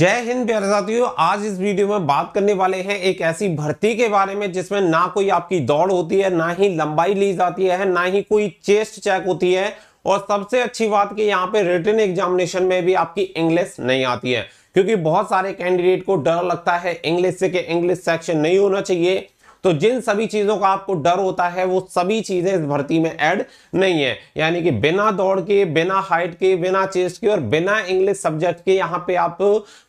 जय हिंद प्यारे साथियों आज इस वीडियो में बात करने वाले हैं एक ऐसी भर्ती के बारे में जिसमें ना कोई आपकी दौड़ होती है ना ही लंबाई ली जाती है ना ही कोई चेस्ट चेक होती है और सबसे अच्छी बात कि यहाँ पे रिटर्न एग्जामिनेशन में भी आपकी इंग्लिश नहीं आती है क्योंकि बहुत सारे कैंडिडेट को डर लगता है इंग्लिश से कि इंग्लिश सेक्शन नहीं होना चाहिए तो जिन सभी चीजों का आपको डर होता है वो सभी चीजें इस भर्ती में ऐड नहीं है यानी कि बिना दौड़ के बिना हाइट के बिना चेस्ट के और बिना इंग्लिश सब्जेक्ट के यहाँ पे आप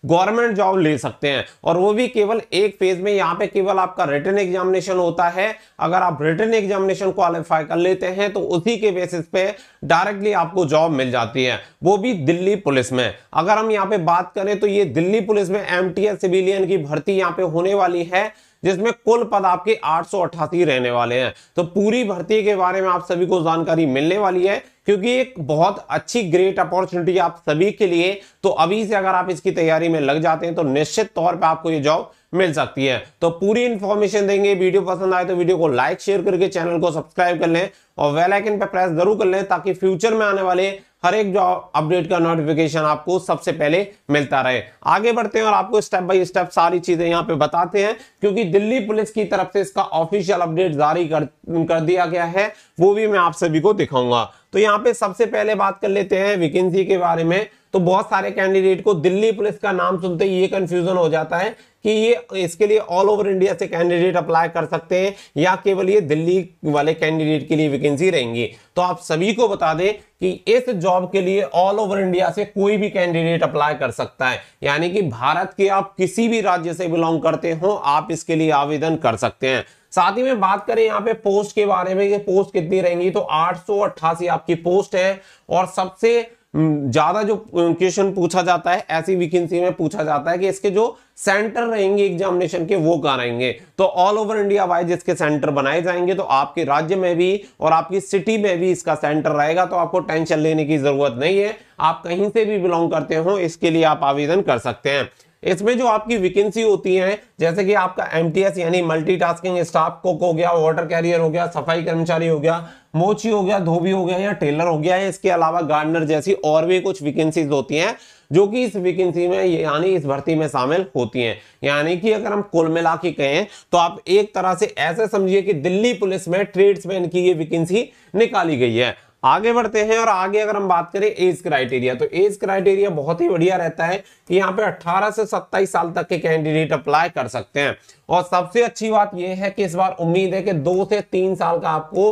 गवर्नमेंट जॉब ले सकते हैं और वो भी केवल एक फेज में यहाँ पे केवल आपका रिटर्न एग्जामिनेशन होता है अगर आप रिटर्न एग्जामिनेशन क्वालिफाई कर लेते हैं तो उसी के बेसिस पे डायरेक्टली आपको जॉब मिल जाती है वो भी दिल्ली पुलिस में अगर हम यहाँ पे बात करें तो ये दिल्ली पुलिस में एम सिविलियन की भर्ती यहाँ पे होने वाली है जिसमें कुल पद आपके आठ रहने वाले हैं तो पूरी भर्ती के बारे में आप सभी को जानकारी मिलने वाली है क्योंकि एक बहुत अच्छी ग्रेट अपॉर्चुनिटी आप सभी के लिए तो अभी से अगर आप इसकी तैयारी में लग जाते हैं तो निश्चित तौर पर आपको ये जॉब मिल सकती है तो पूरी इन्फॉर्मेशन देंगे वीडियो पसंद आए तो वीडियो को लाइक शेयर करके चैनल को सब्सक्राइब कर लें और वेल आइकन पर प्रेस जरूर कर लें ताकि फ्यूचर में आने वाले हर एक जो अपडेट का नोटिफिकेशन आपको सबसे पहले मिलता रहे आगे बढ़ते हैं और आपको स्टेप बाय स्टेप सारी चीजें यहाँ पे बताते हैं क्योंकि दिल्ली पुलिस की तरफ से इसका ऑफिशियल अपडेट जारी कर, कर दिया गया है वो भी मैं आप सभी को दिखाऊंगा तो यहाँ पे सबसे पहले बात कर लेते हैं वैकेंसी के बारे में तो बहुत सारे कैंडिडेट को दिल्ली पुलिस का नाम सुनते ये कंफ्यूजन हो जाता है कि ये इसके लिए ऑल ओवर इंडिया से कैंडिडेट अप्लाई कर सकते हैं या केवल ये दिल्ली वाले कैंडिडेट के लिए वैकेंसी रहेंगी तो आप सभी को बता दें कि इस जॉब के लिए ऑल ओवर इंडिया से कोई भी कैंडिडेट अप्लाई कर सकता है यानी कि भारत के आप किसी भी राज्य से बिलोंग करते हो आप इसके लिए आवेदन कर सकते हैं साथ ही में बात करें यहाँ पे पोस्ट के बारे में ये पोस्ट कितनी रहेंगी तो आठ आपकी पोस्ट है और सबसे हम्म, ज्यादा जो क्वेश्चन पूछा जाता है ऐसी वीकेंसी में पूछा जाता है कि इसके जो सेंटर रहेंगे एग्जामिनेशन के वो कहाँ रहेंगे तो ऑल ओवर इंडिया वाइज इसके सेंटर बनाए जाएंगे तो आपके राज्य में भी और आपकी सिटी में भी इसका सेंटर रहेगा तो आपको टेंशन लेने की जरूरत नहीं है आप कहीं से भी बिलोंग करते हो इसके लिए आप आवेदन कर सकते हैं इसमें जो आपकी वैकेंसी होती है जैसे कि आपका एम यानी मल्टीटास्किंग स्टाफ कुक हो गया वाटर कैरियर हो गया सफाई कर्मचारी हो गया मोची हो गया धोबी हो गया या टेलर हो गया इसके अलावा गार्डनर जैसी और भी कुछ वैकेंसीज होती हैं जो कि इस वैकेंसी में यानी इस भर्ती में शामिल होती हैं यानी कि अगर हम कुल मिला के कहें तो आप एक तरह से ऐसे समझिए कि दिल्ली पुलिस में ट्रेड्समैन की ये वैकेंसी निकाली गई है आगे बढ़ते हैं और आगे अगर हम बात करें एज क्राइटेरिया तो एज क्राइटेरिया बहुत ही बढ़िया रहता है कि यहाँ पे 18 से 27 साल तक के कैंडिडेट अप्लाई कर सकते हैं और सबसे अच्छी बात यह है कि इस बार उम्मीद है कि दो से तीन साल का आपको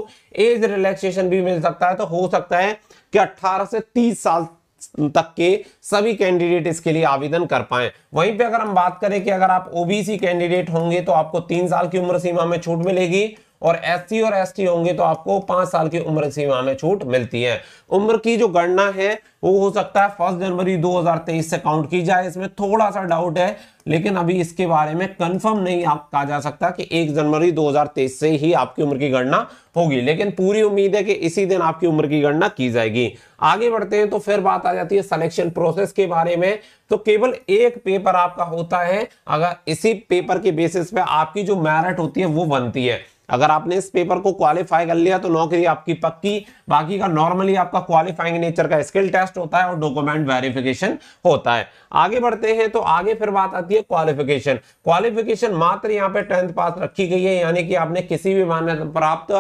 एज रिलैक्सेशन भी मिल सकता है तो हो सकता है कि 18 से 30 साल तक के सभी कैंडिडेट इसके लिए आवेदन कर पाए वहीं पर अगर हम बात करें कि अगर आप ओबीसी कैंडिडेट होंगे तो आपको तीन साल की उम्र सीमा में छूट मिलेगी और एस और एस होंगे तो आपको पांच साल की उम्र सीमा में छूट मिलती है उम्र की जो गणना है वो हो सकता है फर्स्ट जनवरी 2023 से काउंट की जाए इसमें थोड़ा सा डाउट है लेकिन अभी इसके बारे में कंफर्म नहीं आप कहा जा सकता कि एक जनवरी 2023 से ही आपकी उम्र की गणना होगी लेकिन पूरी उम्मीद है कि इसी दिन आपकी उम्र की गणना की जाएगी आगे बढ़ते हैं तो फिर बात आ जाती है सिलेक्शन प्रोसेस के बारे में तो केवल एक पेपर आपका होता है अगर इसी पेपर के बेसिस पे आपकी जो मैरिट होती है वो बनती है अगर आपने इस पेपर को क्वालिफाई कर लिया तो नौकरी आपकी पक्की बाकी का नॉर्मली आपका क्वालिफाइंग नेचर का स्किल टेस्ट होता है और डॉक्यूमेंट वेरिफिकेशन होता है आगे बढ़ते हैं तो आगे फिर बात आती है क्वालिफिकेशन क्वालिफिकेशन मात्र यहाँ पे टेंथ पास रखी गई है यानी कि आपने किसी भी मान्यता प्राप्त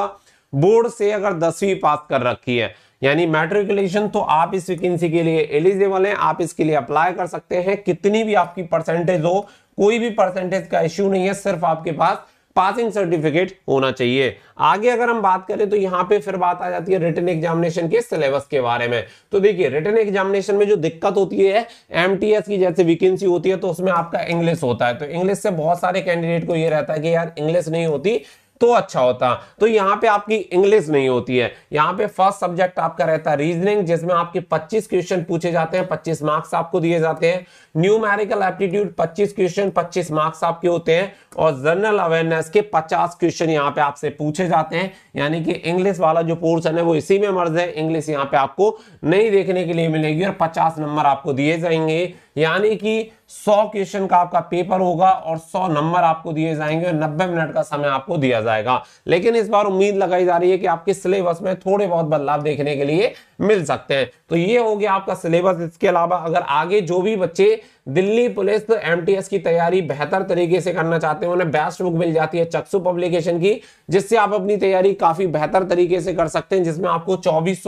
बोर्ड से अगर दसवीं पास कर रखी है यानी मेट्रिकुलेशन तो आप इस वैकेंसी के लिए एलिजिबल हैं आप इसके लिए अप्लाई कर सकते हैं कितनी भी आपकी परसेंटेज हो कोई भी परसेंटेज का इश्यू नहीं है सिर्फ आपके पास पासिंग सर्टिफिकेट होना चाहिए आगे अगर हम बात करें तो यहाँ पे फिर बात आ जाती है रिटर्न एग्जामिनेशन के सिलेबस के बारे में तो देखिए रिटर्न एग्जामिनेशन में जो दिक्कत होती है एम की जैसे वैकेंसी होती है तो उसमें आपका इंग्लिश होता है तो इंग्लिश से बहुत सारे कैंडिडेट को ये रहता है कि यार इंग्लिश नहीं होती तो अच्छा होता तो यहाँ पे आपकी इंग्लिश नहीं होती है यहाँ पे फर्स्ट सब्जेक्ट आपका रहता है रीजनिंग जिसमें आपके 25 क्वेश्चन पूछे जाते हैं 25 मार्क्स आपको दिए जाते हैं न्यूमेरिकल एप्टीट्यूड 25 क्वेश्चन 25 मार्क्स आपके होते हैं और जनरल अवेयरनेस के 50 क्वेश्चन यहाँ पे आपसे पूछे जाते हैं यानी कि इंग्लिश वाला जो पोर्सन है वो इसी में मर्ज है इंग्लिश यहाँ पे आपको नहीं देखने के लिए मिलेगी और 50 नंबर आपको दिए जाएंगे यानी कि 100 क्वेश्चन का आपका पेपर होगा और 100 नंबर आपको दिए जाएंगे और 90 मिनट का समय आपको दिया जाएगा लेकिन इस बार उम्मीद लगाई जा रही है कि आपके सिलेबस में थोड़े बहुत बदलाव देखने के लिए मिल सकते हैं तो ये हो गया आपका सिलेबस इसके अलावा अगर आगे जो भी बच्चे दिल्ली पुलिस तो एमटीएस की तैयारी बेहतर तरीके से करना चाहते हैं उन्हें बेस्ट बुक मिल जाती है चक्सु पब्लिकेशन की जिससे आप अपनी तैयारी काफी बेहतर तरीके से कर सकते हैं जिसमें आपको चौबीस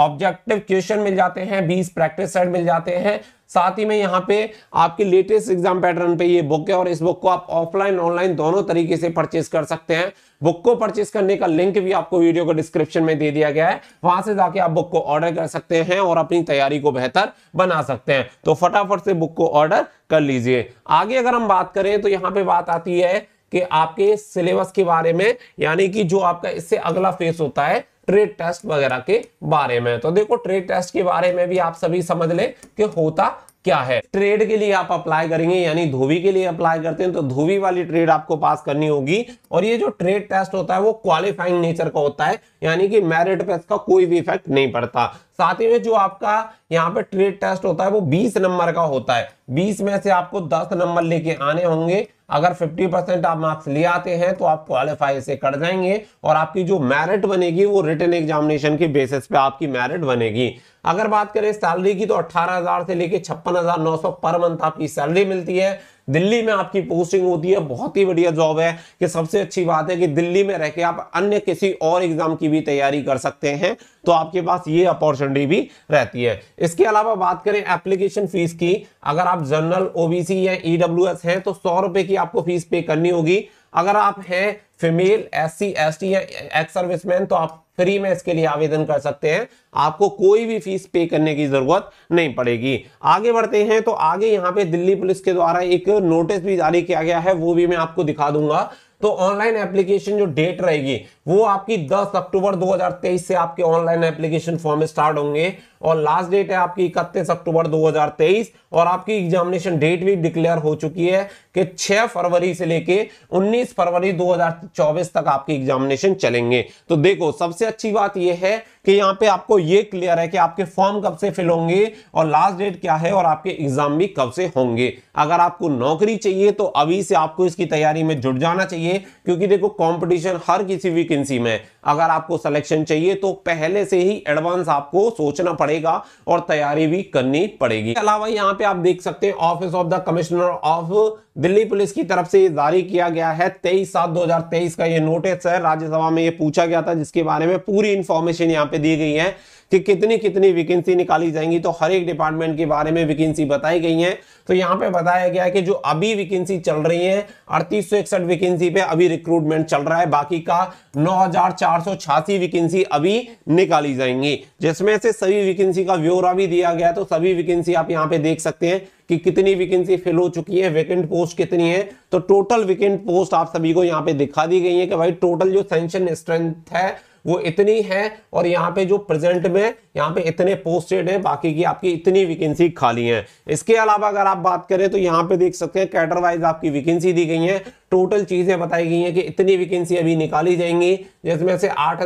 ऑब्जेक्टिव क्वेश्चन मिल जाते हैं बीस प्रैक्टिस सेट मिल जाते हैं साथ ही में यहाँ पे आपके लेटेस्ट एग्जाम पैटर्न पे ये बुक है और इस बुक को आप ऑफलाइन ऑनलाइन दोनों तरीके से परचेज कर सकते हैं बुक को परचेज करने का लिंक भी आपको वीडियो को डिस्क्रिप्शन में दे दिया गया है वहां से जाके आप बुक को ऑर्डर कर सकते हैं और अपनी तैयारी को बेहतर बना सकते हैं तो फटाफट से बुक को ऑर्डर कर लीजिए आगे अगर हम बात करें तो यहाँ पे बात आती है कि आपके सिलेबस के बारे में यानी कि जो आपका इससे अगला फेस होता है ट्रेड टेस्ट वगैरह के बारे में तो देखो ट्रेड टेस्ट के बारे में भी आप सभी समझ ले कि होता क्या है ट्रेड के लिए आप अप्लाई करेंगे यानी धोबी के लिए अप्लाई करते हैं तो धोबी वाली ट्रेड आपको पास करनी होगी और ये जो ट्रेड टेस्ट होता है वो क्वालिफाइंग नेचर का होता है यानी कि मेरिट पे इसका कोई भी इफेक्ट नहीं पड़ता साथ ही में जो आपका यहाँ पे ट्रेड टेस्ट होता है वो 20 नंबर का होता है 20 में से आपको 10 नंबर लेके आने होंगे अगर 50 परसेंट आप मार्क्स ले आते हैं तो आप क्वालिफाई से कर जाएंगे और आपकी जो मैरिट बनेगी वो रिटर्न एग्जामिनेशन के बेसिस पे आपकी मैरिट बनेगी अगर बात करें सैलरी की तो 18,000 से नौ सौ पर मंथ आपकी सैलरी मिलती है दिल्ली में आपकी पोस्टिंग होती है बहुत ही बढ़िया जॉब है कि सबसे अच्छी बात है कि दिल्ली में रहकर आप अन्य किसी और एग्जाम की भी तैयारी कर सकते हैं तो आपके पास ये अपॉर्चुनिटी भी रहती है इसके अलावा बात करें एप्लीकेशन फीस की अगर आप जनरल ओबीसी या ईडब्ल्यूएस हैं तो सौ रुपए की आपको फीस पे करनी होगी अगर आप हैं female S C S T या एक्स सर्विसमैन तो आप फ्री में इसके लिए आवेदन कर सकते हैं आपको कोई भी फीस पे करने की जरूरत नहीं पड़ेगी आगे बढ़ते हैं तो आगे यहाँ पे दिल्ली पुलिस के द्वारा एक नोटिस भी जारी किया गया है वो भी मैं आपको दिखा दूंगा तो ऑनलाइन एप्लीकेशन जो डेट रहेगी वो आपकी 10 अक्टूबर 2023 से आपके ऑनलाइन एप्लीकेशन फॉर्म स्टार्ट होंगे और लास्ट डेट है आपकी 31 अक्टूबर 2023 और आपकी एग्जामिनेशन डेट भी डिक्लेयर हो चुकी है कि 6 फरवरी से लेके 19 फरवरी 2024 तक आपकी एग्जामिनेशन चलेंगे तो देखो सबसे अच्छी बात यह है कि यहाँ पे आपको ये क्लियर है कि आपके फॉर्म कब से फिल होंगे और लास्ट डेट क्या है और आपके एग्जाम भी कब से होंगे अगर आपको नौकरी चाहिए तो अभी से आपको इसकी तैयारी में जुट जाना चाहिए क्योंकि देखो कंपटीशन हर किसी वैकेंसी में अगर आपको सिलेक्शन चाहिए तो पहले से ही एडवांस आपको सोचना पड़ेगा और तैयारी भी करनी पड़ेगी अलावा यहाँ पे आप देख सकते हैं office of the commissioner of Delhi police की तरफ से जारी किया गया है तेईस सात तेईस का ये नोटिस है राज्यसभा में ये पूछा गया था जिसके बारे में पूरी इंफॉर्मेशन यहाँ पे दी गई है कि कितनी कितनी वैकेंसी निकाली जाएंगी तो हर एक डिपार्टमेंट के बारे में वैकेंसी बताई गई है तो यहाँ पे बताया गया है कि जो अभी वैकेंसी चल रही है अड़तीस सौ इकसठ वैकेंसी पे अभी रिक्रूटमेंट चल रहा है बाकी का नौ हजार चार सौ छियासी वैकेंसी अभी निकाली जाएंगी जिसमें से सभी वैकेंसी का ब्यौरा भी दिया गया तो सभी वैकेंसी आप यहाँ पे देख सकते हैं कि कितनी वैकेंसी फिल हो चुकी है वैकेंट पोस्ट कितनी है तो टोटल वैकेंट पोस्ट आप सभी को यहाँ पे दिखा दी गई है कि भाई टोटल जो सेंशन स्ट्रेंथ है वो इतनी है और यहाँ पे जो प्रेजेंट में यहाँ पे इतने पोस्टेड हैं बाकी की आपकी इतनी वैकेंसी खाली है इसके अलावा अगर आप बात करें तो यहाँ पे देख सकते हैं कैटर वाइज आपकी वैकेंसी दी गई है टोटल चीज़ें बताई गई हैं कि इतनी वैकेंसी अभी निकाली जाएंगी जिसमें से आठ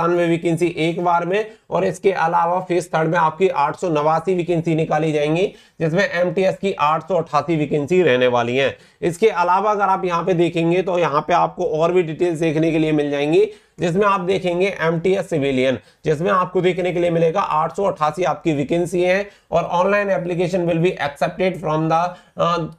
वैकेंसी एक बार में और इसके अलावा फेज थर्ड में आपकी आठ वैकेंसी निकाली जाएंगी जिसमें एम की आठ वैकेंसी रहने वाली है इसके अलावा अगर आप यहाँ पे देखेंगे तो यहाँ पे आपको और भी डिटेल्स देखने के लिए मिल जाएंगी जिसमें आप देखेंगे एम सिविलियन जिसमें आपको देखने के लिए मिलेगा आठ आपकी वैकेंसी है और online application will be accepted from the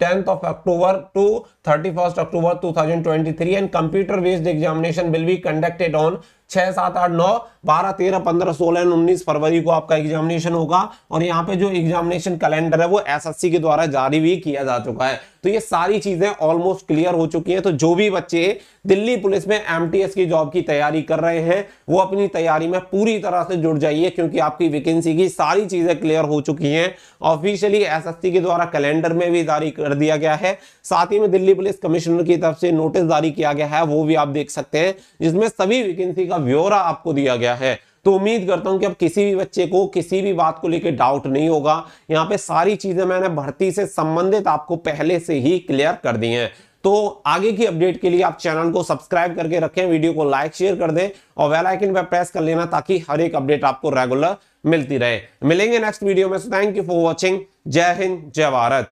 tenth of October to thirty first October 2023 and computer based examination will be conducted on छह सात आठ नौ बारह तेरह पंद्रह सोलह उन्नीस फरवरी को आपका एग्जामिनेशन होगा और यहाँ पे जो एग्जामिनेशन कैलेंडर है वो एसएससी के द्वारा जारी भी किया जा चुका है तो ये सारी चीजें ऑलमोस्ट क्लियर हो चुकी हैं तो जो भी बच्चे दिल्ली पुलिस में एमटीएस की जॉब की तैयारी कर रहे हैं वो अपनी तैयारी में पूरी तरह से जुड़ जाइए क्योंकि आपकी वैकेंसी की सारी चीजें क्लियर हो चुकी हैं ऑफिशियली एसएससी के द्वारा कैलेंडर में भी जारी कर दिया गया है साथ ही में दिल्ली पुलिस कमिश्नर की तरफ से नोटिस जारी किया गया है वो भी आप देख सकते हैं जिसमें सभी वैकेंसी का ब्यौरा आपको दिया गया है तो उम्मीद करता हूं कि अब किसी भी बच्चे को किसी भी बात को लेकर डाउट नहीं होगा यहाँ पे सारी चीजें मैंने भर्ती से संबंधित आपको पहले से ही क्लियर कर दी हैं तो आगे की अपडेट के लिए आप चैनल को सब्सक्राइब करके रखें वीडियो को लाइक शेयर कर दें और वेल आइकन पर प्रेस कर लेना ताकि हर एक अपडेट आपको रेगुलर मिलती रहे मिलेंगे नेक्स्ट वीडियो में थैंक यू फॉर वॉचिंग जय हिंद जय भारत